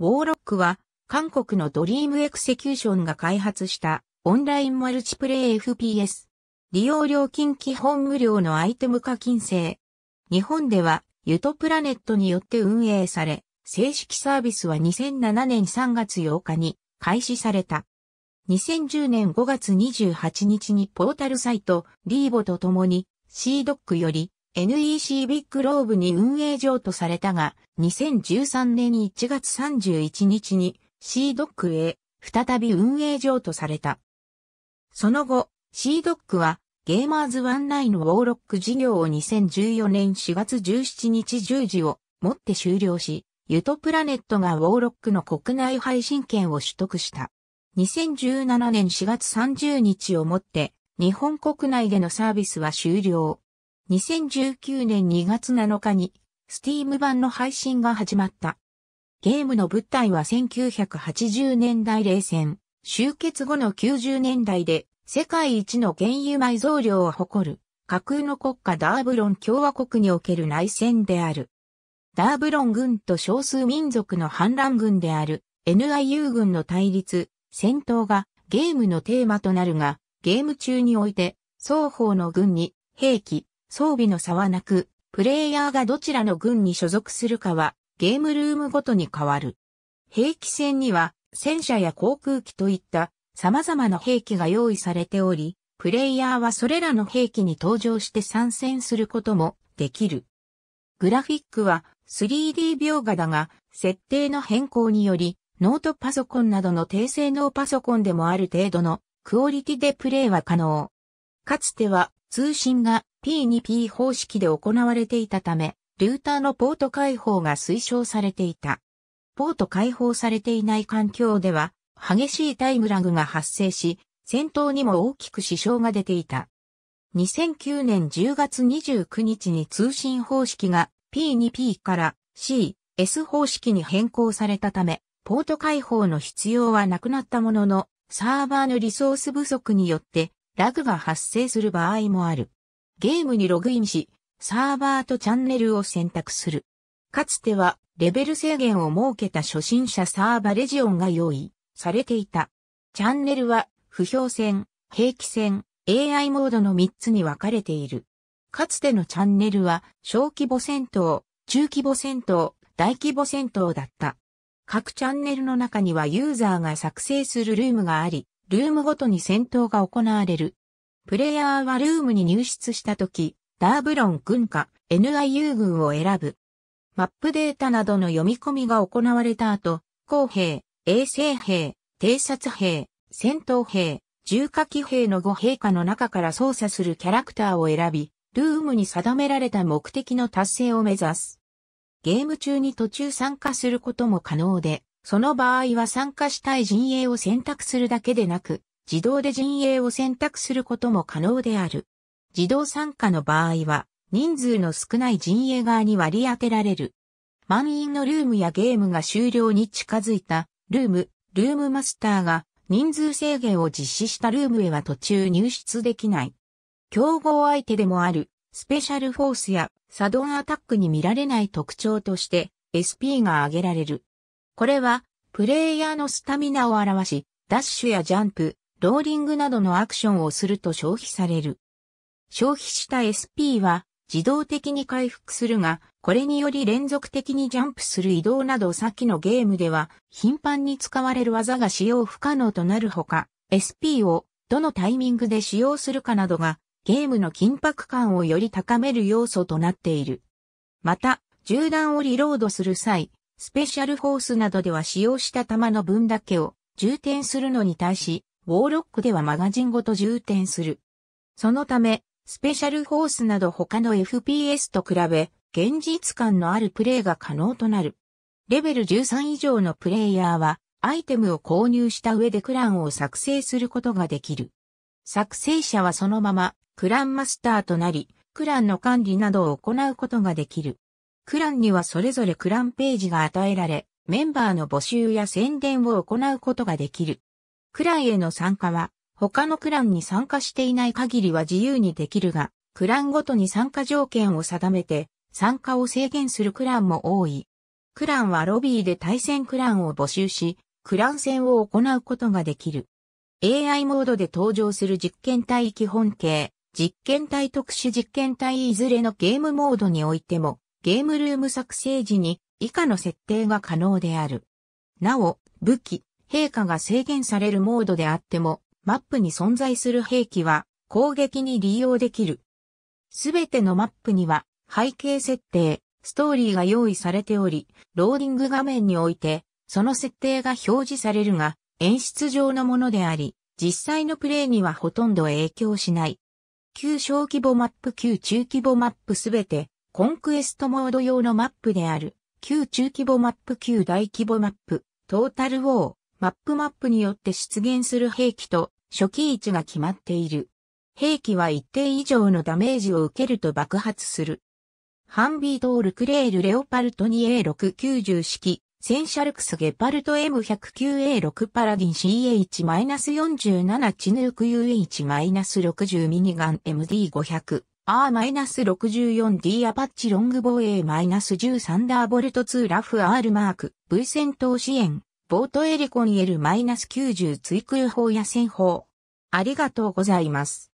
ウォーロックは、韓国のドリームエクセキューションが開発したオンラインマルチプレイ FPS。利用料金基本無料のアイテム課金制。日本では、ユトプラネットによって運営され、正式サービスは2007年3月8日に開始された。2010年5月28日にポータルサイトリーボと共に C ドックより NEC ビッグローブに運営上とされたが、2013年1月31日に C ドックへ再び運営上とされた。その後、C ドックはゲーマーズワンナインウォーロック事業を2014年4月17日10時をもって終了し、ユトプラネットがウォーロックの国内配信権を取得した。2017年4月30日をもって日本国内でのサービスは終了。2019年2月7日に、スティーム版の配信が始まった。ゲームの舞台は1980年代冷戦、終結後の90年代で、世界一の原油埋蔵量を誇る、架空の国家ダーブロン共和国における内戦である。ダーブロン軍と少数民族の反乱軍である NIU 軍の対立、戦闘がゲームのテーマとなるが、ゲーム中において双方の軍に兵器、装備の差はなく、プレイヤーがどちらの軍に所属するかは、ゲームルームごとに変わる。兵器戦には、戦車や航空機といった様々な兵器が用意されており、プレイヤーはそれらの兵器に登場して参戦することもできる。グラフィックは 3D 描画だが、設定の変更により、ノートパソコンなどの低性能パソコンでもある程度のクオリティでプレイは可能。かつては通信が P2P 方式で行われていたため、ルーターのポート開放が推奨されていた。ポート開放されていない環境では、激しいタイムラグが発生し、戦闘にも大きく支障が出ていた。2009年10月29日に通信方式が P2P から CS 方式に変更されたため、ポート開放の必要はなくなったものの、サーバーのリソース不足によって、ラグが発生する場合もある。ゲームにログインし、サーバーとチャンネルを選択する。かつては、レベル制限を設けた初心者サーバレジオンが用意されていた。チャンネルは、不評戦、平気戦、AI モードの3つに分かれている。かつてのチャンネルは、小規模戦闘、中規模戦闘、大規模戦闘だった。各チャンネルの中にはユーザーが作成するルームがあり、ルームごとに戦闘が行われる。プレイヤーはルームに入室した時、ダーブロン軍か NIU 軍を選ぶ。マップデータなどの読み込みが行われた後、公兵、衛生兵、偵察兵、戦闘兵、重火器兵の5陛下の中から操作するキャラクターを選び、ルームに定められた目的の達成を目指す。ゲーム中に途中参加することも可能で、その場合は参加したい陣営を選択するだけでなく、自動で陣営を選択することも可能である。自動参加の場合は、人数の少ない陣営側に割り当てられる。満員のルームやゲームが終了に近づいた、ルーム、ルームマスターが人数制限を実施したルームへは途中入出できない。競合相手でもある、スペシャルフォースやサドンアタックに見られない特徴として、SP が挙げられる。これは、プレイヤーのスタミナを表し、ダッシュやジャンプ、ローリングなどのアクションをすると消費される。消費した SP は自動的に回復するが、これにより連続的にジャンプする移動など先のゲームでは頻繁に使われる技が使用不可能となるほか、SP をどのタイミングで使用するかなどがゲームの緊迫感をより高める要素となっている。また、銃弾をリロードする際、スペシャルフォースなどでは使用した弾の分だけを充填するのに対し、ウォーロックではマガジンごと充填する。そのため、スペシャルホースなど他の FPS と比べ、現実感のあるプレイが可能となる。レベル13以上のプレイヤーは、アイテムを購入した上でクランを作成することができる。作成者はそのまま、クランマスターとなり、クランの管理などを行うことができる。クランにはそれぞれクランページが与えられ、メンバーの募集や宣伝を行うことができる。クランへの参加は、他のクランに参加していない限りは自由にできるが、クランごとに参加条件を定めて、参加を制限するクランも多い。クランはロビーで対戦クランを募集し、クラン戦を行うことができる。AI モードで登場する実験体基本形、実験体特殊実験体いずれのゲームモードにおいても、ゲームルーム作成時に以下の設定が可能である。なお、武器、陛下が制限されるモードであっても、マップに存在する兵器は攻撃に利用できる。すべてのマップには背景設定、ストーリーが用意されており、ローディング画面において、その設定が表示されるが、演出上のものであり、実際のプレイにはほとんど影響しない。旧小規模マップ旧中規模マップすべて、コンクエストモード用のマップである、旧中規模マップ旧大規模マップ、トータルウォー、マップマップによって出現する兵器と初期位置が決まっている。兵器は一定以上のダメージを受けると爆発する。ハンビートールクレールレオパルト 2A690 式、センシャルクスゲパルト M109A6 パラディン CH-47 チヌーク UH-60 ミニガン MD500。R-64D アパッチロングボー a 1 3ダーボルト2ラフ R マーク V 戦闘支援ボートエレコニエル -90 追空砲や戦砲。ありがとうございます。